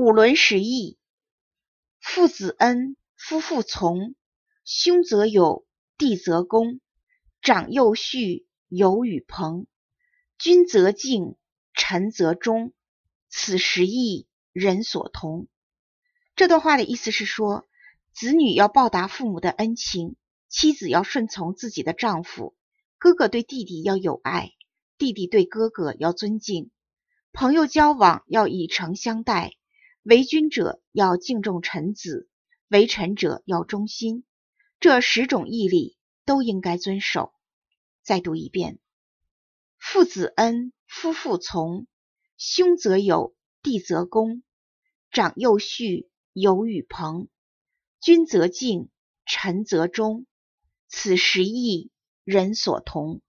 五伦十义，父子恩，夫妇从，兄则友，弟则恭，长幼序，友与朋，君则敬，臣则忠，此十义，人所同。这段话的意思是说，子女要报答父母的恩情，妻子要顺从自己的丈夫，哥哥对弟弟要友爱，弟弟对哥哥要尊敬，朋友交往要以诚相待。为君者要敬重臣子，为臣者要忠心，这十种义理都应该遵守。再读一遍：父子恩，夫妇从，兄则友，弟则恭，长幼序，友与朋，君则敬，臣则忠，此十义，人所同。